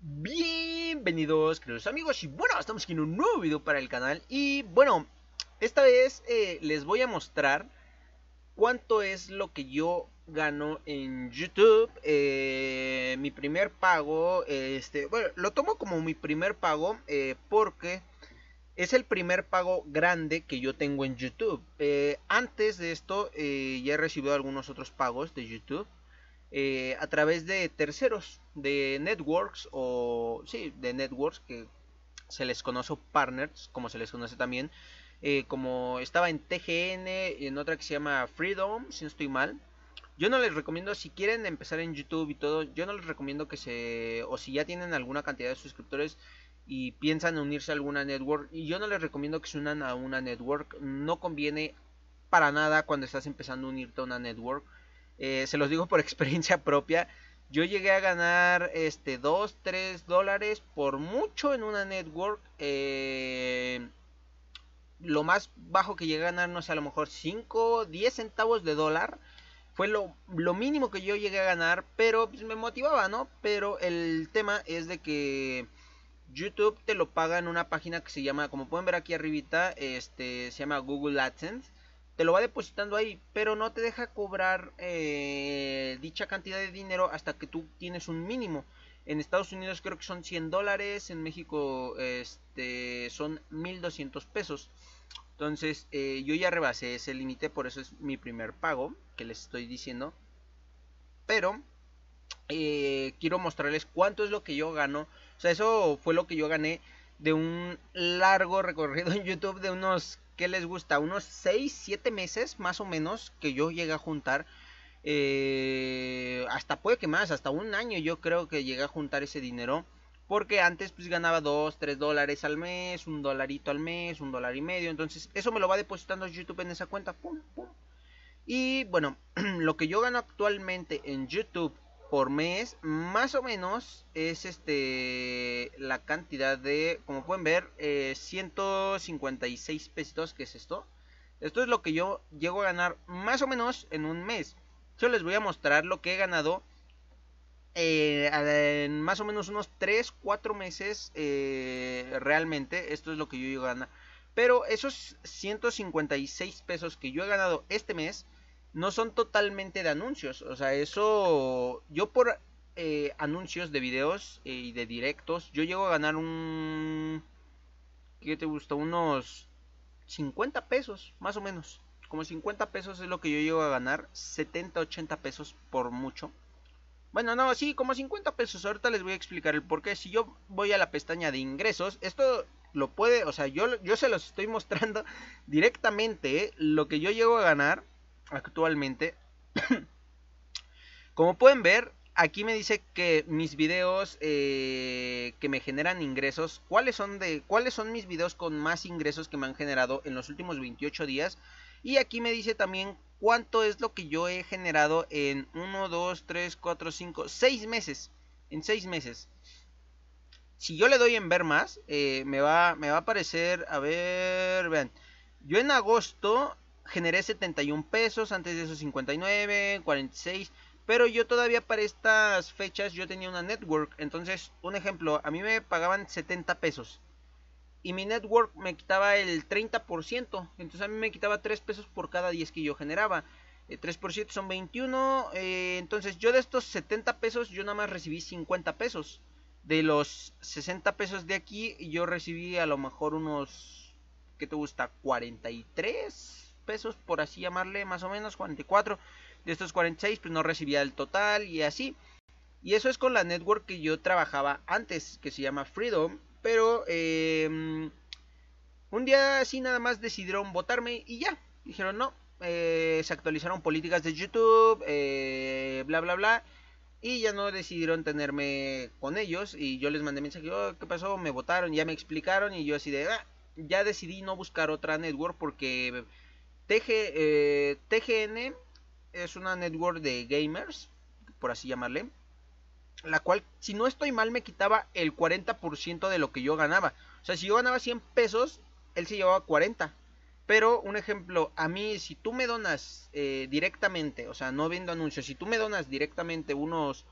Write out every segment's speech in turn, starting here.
Bienvenidos queridos amigos y bueno, estamos aquí en un nuevo video para el canal y bueno, esta vez eh, les voy a mostrar cuánto es lo que yo gano en YouTube, eh, mi primer pago, este, bueno, lo tomo como mi primer pago eh, porque es el primer pago grande que yo tengo en YouTube. antes de esto ya he recibido algunos otros pagos de YouTube eh, a través de terceros, de networks o sí, de networks que se les conoce partners, como se les conoce también, eh, como estaba en TGN en otra que se llama Freedom, si no estoy mal. Yo no les recomiendo, si quieren empezar en YouTube y todo, yo no les recomiendo que se, o si ya tienen alguna cantidad de suscriptores y piensan unirse a alguna network, y yo no les recomiendo que se unan a una network, no conviene para nada cuando estás empezando a unirte a una network eh, se los digo por experiencia propia. Yo llegué a ganar este 2, 3 dólares por mucho en una network. Eh, lo más bajo que llegué a ganar, no sé, a lo mejor 5, 10 centavos de dólar. Fue lo, mínimo que yo llegué a ganar, pero pues, me motivaba, ¿no? Pero el tema es de que YouTube te lo paga en una página que se llama, como pueden ver aquí arribita, este, se llama Google AdSense te lo va depositando ahí, pero no te deja cobrar eh, dicha cantidad de dinero hasta que tú tienes un mínimo. En Estados Unidos creo que son 100 dólares, en México este, son 1200 pesos. Entonces eh, yo ya rebasé ese límite, por eso es mi primer pago que les estoy diciendo. Pero eh, quiero mostrarles cuánto es lo que yo gano. O sea, eso fue lo que yo gané de un largo recorrido en YouTube de unos que les gusta? Unos 6, 7 meses más o menos que yo llegué a juntar. Eh, hasta puede que más, hasta un año yo creo que llegué a juntar ese dinero. Porque antes pues ganaba 2, 3 dólares al mes, un dolarito al mes, un dólar y medio. Entonces eso me lo va depositando YouTube en esa cuenta. Y bueno, lo que yo gano actualmente en YouTube por mes, más o menos, es este la cantidad de, como pueden ver, 156 eh, pesos que es esto. Esto es lo que yo llego a ganar más o menos en un mes. Yo les voy a mostrar lo que he ganado eh, en más o menos unos 3, 4 meses eh, realmente. Esto es lo que yo llego a ganar. Pero esos 156 pesos que yo he ganado este mes no son totalmente de anuncios. O sea, eso yo por eh, anuncios de videos eh, y de directos, yo llego a ganar un... ¿Qué te gusta? Unos 50 pesos, más o menos. Como 50 pesos es lo que yo llego a ganar. 70, 80 pesos por mucho. Bueno, no, sí, como 50 pesos. Ahorita les voy a explicar el por qué. Si yo voy a la pestaña de ingresos, esto lo puede, o sea, yo, yo se los estoy mostrando directamente. ¿eh? lo que yo llego a ganar actualmente. Como pueden ver, aquí me dice que mis videos eh, que me generan ingresos, ¿cuáles son, de, cuáles son mis videos con más ingresos que me han generado en los últimos 28 días. Y aquí me dice también cuánto es lo que yo he generado en 1, 2, 3, 4, 5, 6 meses. En 6 meses. Si yo le doy en ver más, eh, me, va, me va a aparecer, a ver, vean. Yo en agosto generé 71 pesos, antes de esos 59, 46. Pero yo todavía para estas fechas yo tenía una network. Entonces, un ejemplo, a mí me pagaban 70 pesos. Y mi network me quitaba el 30%. Entonces a mí me quitaba 3 pesos por cada 10 que yo generaba. El eh, 3 son 21. Eh, entonces yo de estos 70 pesos yo nada más recibí 50 pesos. De los 60 pesos de aquí yo recibí a lo mejor unos... ¿Qué te gusta? 43 pesos, por así llamarle, más o menos 44. De estos 46, pues no recibía el total y así. Y eso es con la network que yo trabajaba antes, que se llama Freedom. Pero em, un día así nada más decidieron votarme y ya. Dijeron no. Eh, se actualizaron políticas de YouTube, eh, bla, bla, bla. Y ya no decidieron tenerme con ellos. Y yo les mandé mensaje, oh, ¿qué pasó? Me votaron, ya me explicaron. Y yo así de, ah, ya decidí no buscar otra network porque TGN eh, es una network de gamers, por así llamarle, la cual, si no estoy mal, me quitaba el 40% de lo que yo ganaba. O sea, si yo ganaba 100 pesos, él se llevaba 40. Pero un ejemplo, a mí, si tú me donas eh, directamente, o sea, no viendo anuncios, si tú me donas directamente unos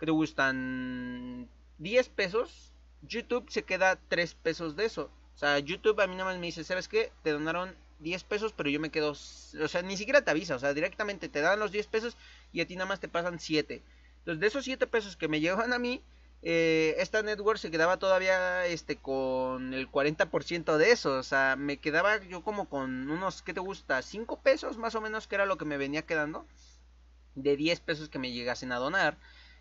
que te gustan 10 pesos, YouTube se queda 3 pesos de eso. O sea, YouTube a mí nada más me dice, ¿sabes qué? Te donaron 10 pesos, pero yo me quedo, o sea, ni siquiera te avisa, o sea, directamente te dan los 10 pesos y a ti nada más te pasan 7. Entonces, de esos 7 pesos que me llegaban a mí, eh, esta network se quedaba todavía este con el 40% de eso, o sea, me quedaba yo como con unos, ¿qué te gusta? 5 pesos más o menos, que era lo que me venía quedando de 10 pesos que me llegasen a donar.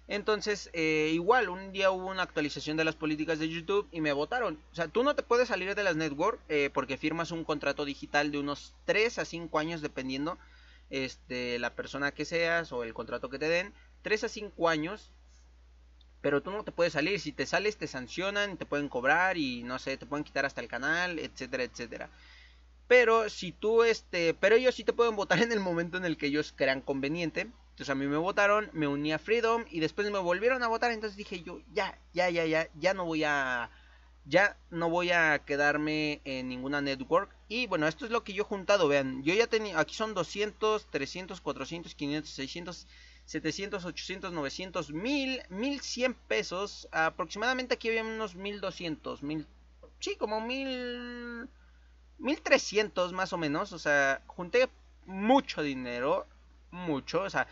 Entonces, eh, igual, un día hubo una actualización de las políticas de YouTube y me votaron. O sea, tú no te puedes salir de las network eh, porque firmas un contrato digital de unos 3 a 5 años, dependiendo este, la persona que seas o el contrato que te den. 3 a 5 años, pero tú no te puedes salir. Si te sales, te sancionan, te pueden cobrar y no sé, te pueden quitar hasta el canal, etcétera, etcétera. Pero si tú, este, pero ellos sí te pueden votar en el momento en el que ellos crean conveniente. Entonces a mí me votaron, me uní a Freedom y después me volvieron a votar. Entonces dije yo, ya, ya, ya, ya, ya no voy a... Ya no voy a quedarme en ninguna network. Y bueno, esto es lo que yo he juntado, vean. Yo ya tenía... Aquí son 200, 300, 400, 500, 600, 700, 800, 900, 1000, 1100 pesos. Aproximadamente aquí había unos 1200, 1000... Sí, como 1000... 1300 más o menos. O sea, junté mucho dinero. Mucho. O sea,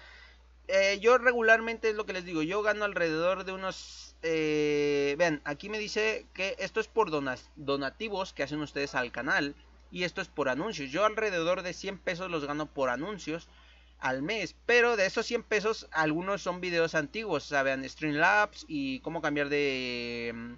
eh, yo regularmente es lo que les digo, yo gano alrededor de unos... Eh, vean, aquí me dice que esto es por donas, donativos que hacen ustedes al canal y esto es por anuncios. Yo alrededor de 100 pesos los gano por anuncios al mes, pero de esos 100 pesos algunos son videos antiguos, o vean Streamlabs y cómo cambiar de, mm,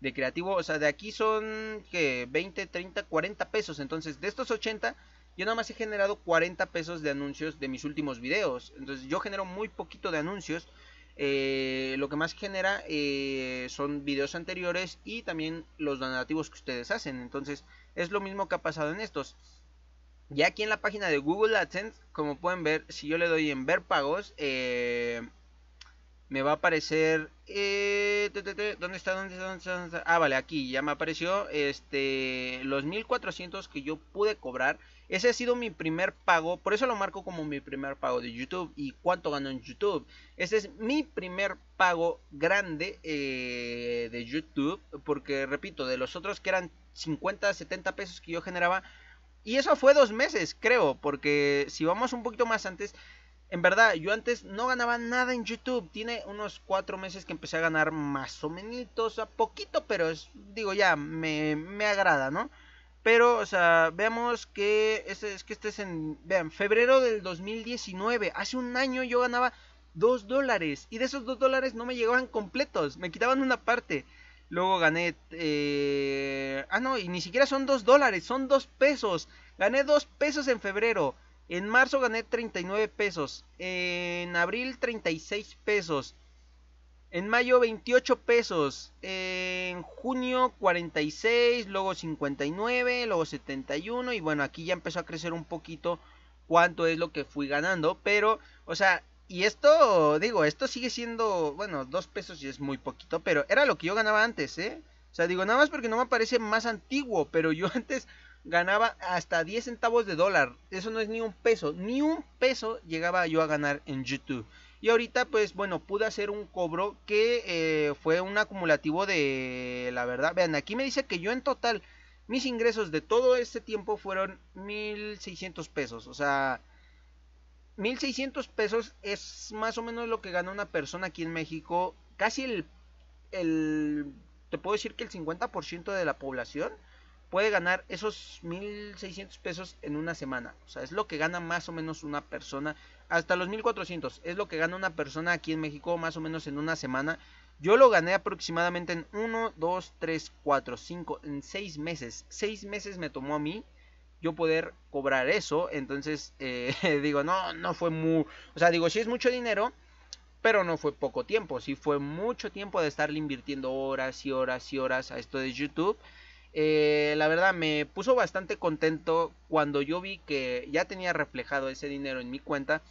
de creativo, o sea, de aquí son que 20, 30, 40 pesos, entonces de estos 80 yo nada más he generado 40 pesos de anuncios de mis últimos videos. Entonces yo genero muy poquito de anuncios. Eh, lo que más genera eh, son videos anteriores y también los donativos que ustedes hacen. Entonces es lo mismo que ha pasado en estos. Ya aquí en la página de Google AdSense, como pueden ver, si yo le doy en ver pagos, eh, me va a aparecer ¿dónde, está, ¿dónde, está, Ah, vale, aquí ya me apareció este, los 1400 que yo pude cobrar. Ese ha sido mi primer pago, por eso lo marco como mi primer pago de YouTube y cuánto gano en YouTube. Ese es mi primer pago grande eh, de YouTube, porque repito, de los otros que eran 50, 70 pesos que yo generaba, y eso fue dos meses, creo, porque si vamos un poquito más antes, en verdad, yo antes no ganaba nada en YouTube. Tiene unos cuatro meses que empecé a ganar más o menos, o sea, poquito, pero digo ya, me, agrada, ¿no? Pero, o sea, veamos que es que este es en, vean, febrero del 2019. Hace un año yo ganaba 2 dólares y de esos dos dólares no me llegaban completos, me quitaban una parte. Luego gané, eh, ah no, y ni siquiera son 2 dólares, son dos pesos. Gané dos pesos en febrero. En marzo gané 39 pesos. En abril 36 pesos. En mayo 28 pesos. En junio 46. Luego 59. Luego 71. Y bueno, aquí ya empezó a crecer un poquito cuánto es lo que fui ganando. Pero, o sea, y esto, digo, esto sigue siendo, bueno, 2 pesos y es muy poquito. Pero era lo que yo ganaba antes, ¿eh? O sea, digo, nada más porque no me parece más antiguo. Pero yo antes, ganaba hasta 10 centavos de dólar. Eso no es ni un peso, ni un peso llegaba yo a ganar en YouTube. Y ahorita pues bueno, pude hacer un cobro que eh, fue un acumulativo de la verdad. Vean, aquí me dice que yo en total mis ingresos de todo este tiempo fueron 1600 pesos. O sea, 1600 pesos es más o menos lo que gana una persona aquí en México. Casi el, el te puedo decir que el 50% de la población puede ganar esos 1.600 pesos en una semana. O sea, es lo que gana más o menos una persona. Hasta los 1.400 es lo que gana una persona aquí en México más o menos en una semana. Yo lo gané aproximadamente en 1, 2, 3, 4, 5, en 6 meses. 6 meses me tomó a mí yo poder cobrar eso. Entonces, eh, digo, no, no fue muy... O sea, digo, sí es mucho dinero, pero no fue poco tiempo. Sí fue mucho tiempo de estarle invirtiendo horas y horas y horas a esto de YouTube. Eh, la verdad me puso bastante contento cuando yo vi que ya tenía reflejado ese dinero en mi cuenta.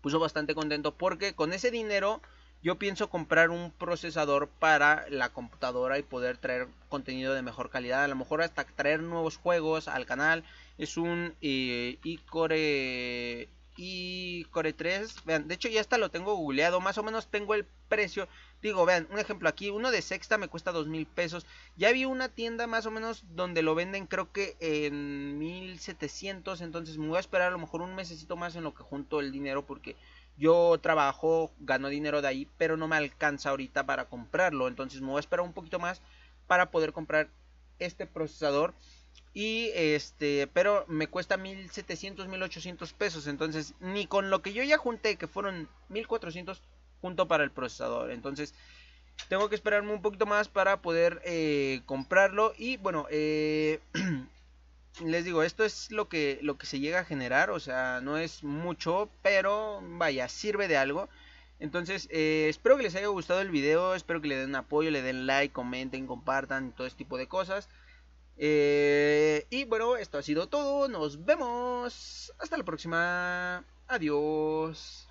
Puso bastante contento porque con ese dinero yo pienso comprar un procesador para la computadora y poder traer contenido de mejor calidad. A lo mejor hasta traer nuevos juegos al canal. Es un eh, iCore y Core 3, vean, de hecho ya hasta lo tengo googleado, más o menos tengo el precio. Digo, vean, un ejemplo aquí, uno de sexta me cuesta dos mil pesos. Ya vi una tienda más o menos donde lo venden creo que en 1700, entonces me voy a esperar a lo mejor un mesecito más en lo que junto el dinero porque yo trabajo, gano dinero de ahí, pero no me alcanza ahorita para comprarlo. Entonces me voy a esperar un poquito más para poder comprar este procesador y este, pero me cuesta 1700, 1800 pesos. Entonces, ni con lo que yo ya junté, que fueron 1400, junto para el procesador. Entonces, tengo que esperarme un poquito más para poder eh, comprarlo. Y bueno, eh, les digo, esto es lo que, lo que se llega a generar. O sea, no es mucho, pero vaya, sirve de algo. Entonces, eh, espero que les haya gustado el video. Espero que le den apoyo, le den like, comenten, compartan, todo este tipo de cosas. Eh, y bueno, esto ha sido todo. Nos vemos. Hasta la próxima. Adiós.